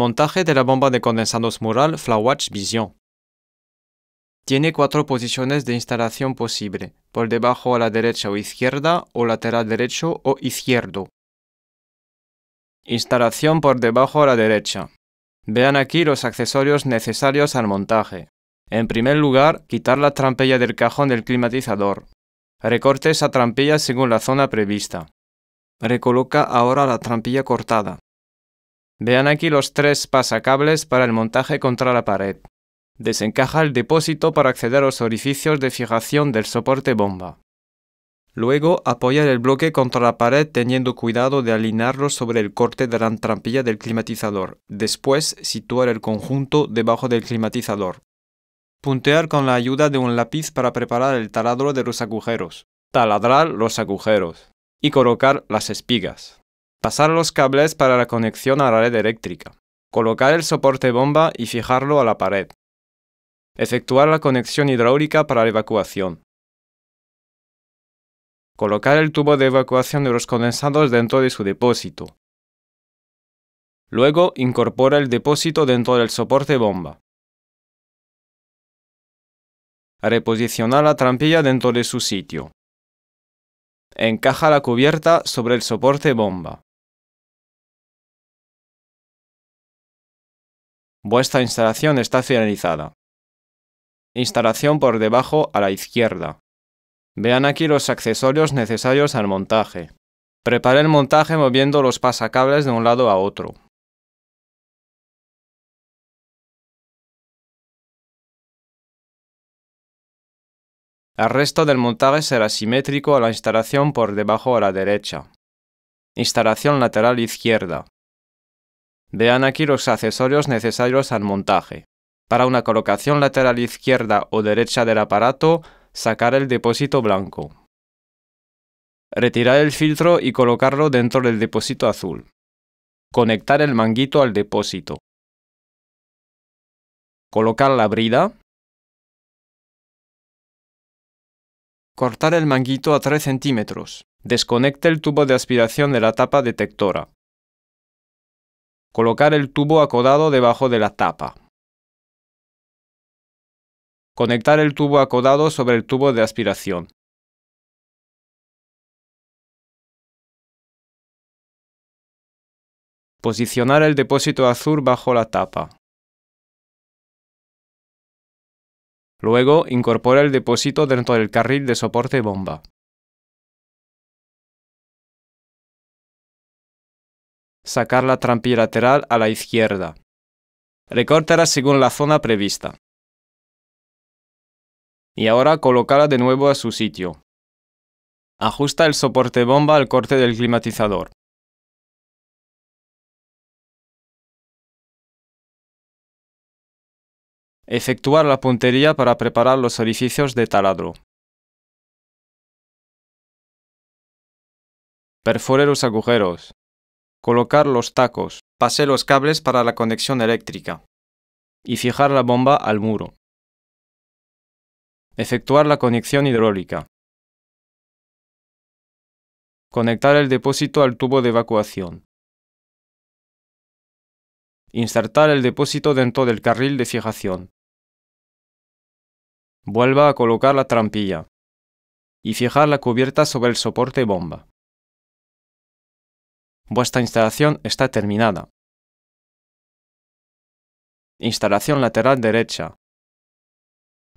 Montaje de la bomba de condensados mural FlowWatch Vision. Tiene cuatro posiciones de instalación posible, por debajo a la derecha o izquierda o lateral derecho o izquierdo. Instalación por debajo a la derecha. Vean aquí los accesorios necesarios al montaje. En primer lugar, quitar la trampilla del cajón del climatizador. Recorte esa trampilla según la zona prevista. Recoloca ahora la trampilla cortada. Vean aquí los tres pasacables para el montaje contra la pared. Desencaja el depósito para acceder a los orificios de fijación del soporte bomba. Luego apoyar el bloque contra la pared teniendo cuidado de alinearlo sobre el corte de la trampilla del climatizador. Después situar el conjunto debajo del climatizador. Puntear con la ayuda de un lápiz para preparar el taladro de los agujeros. Taladrar los agujeros. Y colocar las espigas pasar los cables para la conexión a la red eléctrica, colocar el soporte bomba y fijarlo a la pared, efectuar la conexión hidráulica para la evacuación, colocar el tubo de evacuación de los condensados dentro de su depósito. Luego incorpora el depósito dentro del soporte bomba. Reposicionar la trampilla dentro de su sitio. Encaja la cubierta sobre el soporte bomba. Vuestra instalación está finalizada. Instalación por debajo a la izquierda. Vean aquí los accesorios necesarios al montaje. Prepare el montaje moviendo los pasacables de un lado a otro. El resto del montaje será simétrico a la instalación por debajo a la derecha. Instalación lateral izquierda. Vean aquí los accesorios necesarios al montaje. Para una colocación lateral izquierda o derecha del aparato, sacar el depósito blanco. Retirar el filtro y colocarlo dentro del depósito azul. Conectar el manguito al depósito. Colocar la brida. Cortar el manguito a 3 centímetros. Desconecte el tubo de aspiración de la tapa detectora. Colocar el tubo acodado debajo de la tapa. Conectar el tubo acodado sobre el tubo de aspiración. Posicionar el depósito azul bajo la tapa. Luego, incorpora el depósito dentro del carril de soporte bomba. sacar la lateral a la izquierda. Recórtala según la zona prevista. Y ahora colócala de nuevo a su sitio. Ajusta el soporte bomba al corte del climatizador. Efectuar la puntería para preparar los orificios de taladro. Perfore los agujeros colocar los tacos, pasé los cables para la conexión eléctrica y fijar la bomba al muro. Efectuar la conexión hidráulica. Conectar el depósito al tubo de evacuación. Insertar el depósito dentro del carril de fijación. Vuelva a colocar la trampilla y fijar la cubierta sobre el soporte bomba. Vuestra instalación está terminada. Instalación lateral derecha.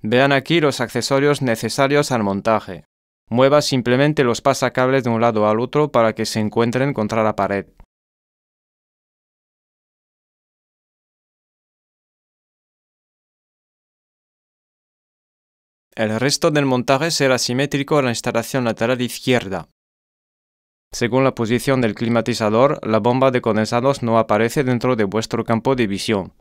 Vean aquí los accesorios necesarios al montaje. Mueva simplemente los pasacables de un lado al otro para que se encuentren contra la pared. El resto del montaje será simétrico a la instalación lateral izquierda, según la posición del climatizador, la bomba de condensados no aparece dentro de vuestro campo de visión.